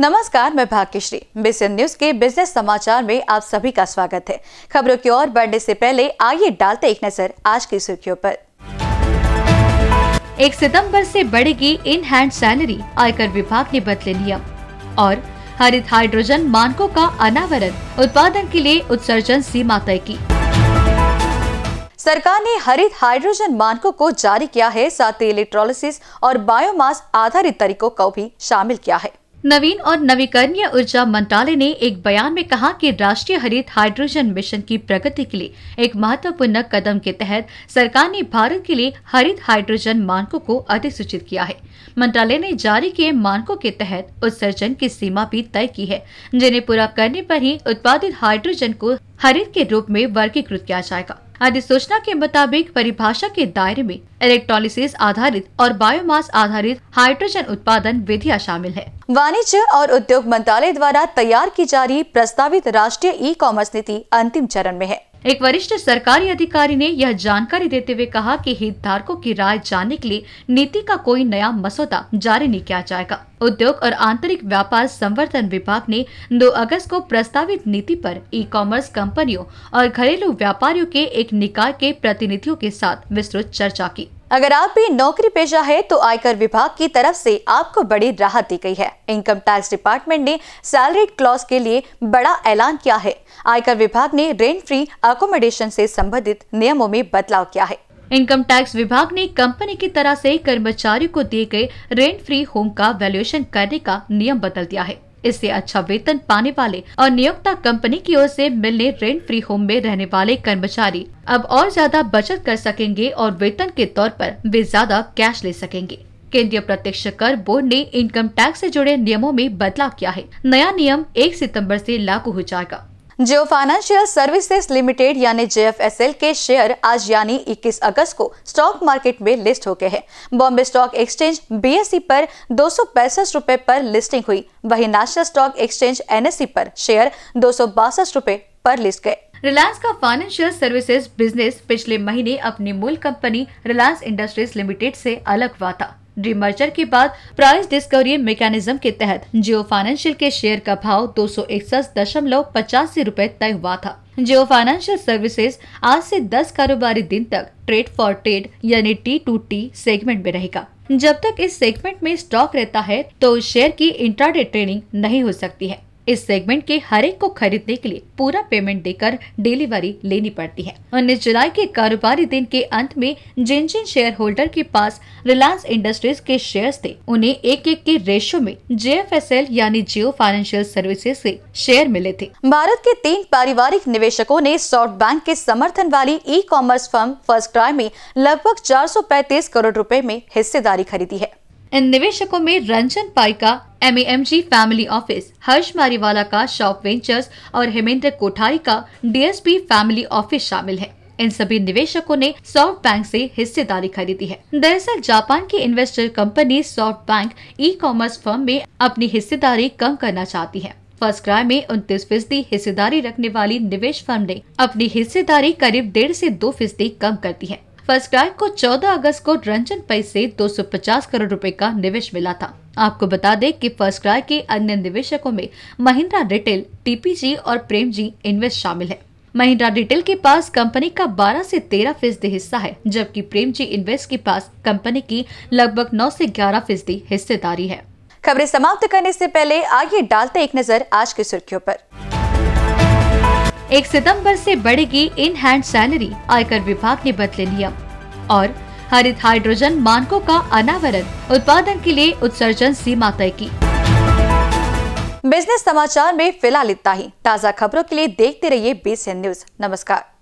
नमस्कार मैं Bhagyashree BCN news के बिजनेस समाचार में आप सभी का स्वागत है खबरों की ओर बढ़ने से पहले आइए डालते एक नजर आज की सुर्खियों पर एक सितंबर से बढ़ेगी इन हैंड सैलरी आयकर विभाग ने बदले नियम और हरित हाइड्रोजन मानकों का अनावरण उत्पादन के लिए उत्सर्जन सीमा तय की सरकार ने हरित हाइड्रोजन मानकों को जारी किया है साथ ही इलेक्ट्रोलिस और बायोमास आधारित तरीकों को भी शामिल किया है नवीन और नवीकरणीय ऊर्जा मंत्रालय ने एक बयान में कहा कि राष्ट्रीय हरित हाइड्रोजन मिशन की प्रगति के लिए एक महत्वपूर्ण कदम के तहत सरकार ने भारत के लिए हरित हाइड्रोजन मानकों को अधिसूचित किया है मंत्रालय ने जारी किए मानकों के तहत उत्सर्जन की सीमा भी तय की है जिन्हें पूरा करने पर ही उत्पादित हाइड्रोजन को हरित के रूप में वर्गीकृत किया जाएगा अधिसूचना के मुताबिक परिभाषा के दायरे में इलेक्ट्रोलिसिस आधारित और बायोमास आधारित हाइड्रोजन उत्पादन विधियां शामिल है वाणिज्य और उद्योग मंत्रालय द्वारा तैयार की जा रही प्रस्तावित राष्ट्रीय ई कॉमर्स नीति अंतिम चरण में है एक वरिष्ठ सरकारी अधिकारी ने यह जानकारी देते हुए कहा कि हितधारकों की राय जानने के लिए नीति का कोई नया मसौदा जारी नहीं किया जाएगा उद्योग और आंतरिक व्यापार संवर्धन विभाग ने 2 अगस्त को प्रस्तावित नीति पर ई कॉमर्स कंपनियों और घरेलू व्यापारियों के एक निकाय के प्रतिनिधियों के साथ विस्तृत चर्चा की अगर आप भी नौकरी पेशा है तो आयकर विभाग की तरफ से आपको बड़ी राहत दी गई है इनकम टैक्स डिपार्टमेंट ने सैलरी क्लॉज के लिए बड़ा ऐलान किया है आयकर विभाग ने रेंट फ्री अकोमोडेशन से संबंधित नियमों में बदलाव किया है इनकम टैक्स विभाग ने कंपनी की तरह से कर्मचारियों को दिए गए रेंट फ्री होम का वैल्यूएशन करने का नियम बदल दिया है इससे अच्छा वेतन पाने वाले और नियोक्ता कंपनी की ओर से मिलने रेंट फ्री होम में रहने वाले कर्मचारी अब और ज्यादा बचत कर सकेंगे और वेतन के तौर पर वे ज्यादा कैश ले सकेंगे केंद्रीय प्रत्यक्ष कर बोर्ड ने इनकम टैक्स से जुड़े नियमों में बदलाव किया है नया नियम 1 सितंबर से लागू हो जाएगा जियो फाइनेंशियल सर्विसेज लिमिटेड यानी जेएफएसएल के शेयर आज यानी 21 अगस्त को स्टॉक मार्केट में लिस्ट हो गए हैं बॉम्बे स्टॉक एक्सचेंज बीएसई पर दो रूपए पर लिस्टिंग हुई वहीं नेशनल स्टॉक एक्सचेंज एनएससी पर शेयर दो रूपए पर लिस्ट गए रिलायंस का फाइनेंशियल सर्विसेज बिजनेस पिछले महीने अपनी मूल कंपनी रिलायंस इंडस्ट्रीज लिमिटेड से अलग हुआ था डिमर्जर के बाद प्राइस डिस्कवरी मेकेनिज्म के तहत जियो फाइनेंशियल के शेयर का भाव दो सौ इकसठ दशमलव रूपए तय हुआ था जियो फाइनेंशियल सर्विसेज आज से 10 कारोबारी दिन तक ट्रेड फॉर ट्रेड यानी टी टू टी सेगमेंट में रहेगा जब तक इस सेगमेंट में स्टॉक रहता है तो शेयर की इंट्राडे ट्रेडिंग नहीं हो सकती है इस सेगमेंट के हर एक को खरीदने के लिए पूरा पेमेंट देकर डिलीवरी लेनी पड़ती है उन्नीस जुलाई के कारोबारी दिन के अंत में जिन जिन शेयर होल्डर के पास रिलायंस इंडस्ट्रीज के शेयर थे उन्हें एक एक के रेशो में एल यानी जियो फाइनेंशियल सर्विसेज से शेयर मिले थे भारत के तीन पारिवारिक निवेशकों ने सॉफ्ट बैंक के समर्थन वाली e commerce firm FirstCry में लगभग चार करोड़ रूपए में हिस्सेदारी खरीदी है इन निवेशकों में रंजन पाई का M family office Harsh Mariwala का शॉप वेंचर्स और हेमेंद्र कोठारी का डीएसपी फैमिली ऑफिस शामिल है इन सभी निवेशकों ने सॉफ्ट बैंक से हिस्सेदारी खरीदी है दरअसल जापान की investor company SoftBank e commerce firm में अपनी हिस्सेदारी कम करना चाहती है फर्स्ट क्राइ में उनतीस फीसदी हिस्सेदारी रखने वाली निवेश फर्म ने अपनी हिस्सेदारी करीब डेढ़ से दो फीसदी कम कर दी है फर्स्ट क्राई को 14 अगस्त को रंजन पै से 250 करोड़ रुपए का निवेश मिला था आपको बता दें कि फर्स्ट क्राई के अन्य निवेशकों में महिंद्रा रिटेल टीपीजी और प्रेम जी इन्वेस्ट शामिल है महिंद्रा रिटेल के पास कंपनी का 12 से 13 फीसदी हिस्सा है जबकि प्रेम जी इन्वेस्ट के पास कंपनी की लगभग 9 से 11 फीसदी हिस्सेदारी है खबरें समाप्त करने से पहले आगे डालते एक नजर आज की सुर्खियों आरोप एक सितंबर से बढ़ेगी इन हैंड सैलरी आयकर विभाग ने बदले नियम और हरित हाइड्रोजन मानकों का अनावरण उत्पादन के लिए उत्सर्जन सीमा तय की बिजनेस समाचार में फिलहाल इतना ही ताज़ा खबरों के लिए देखते रहिए बीसीएन न्यूज नमस्कार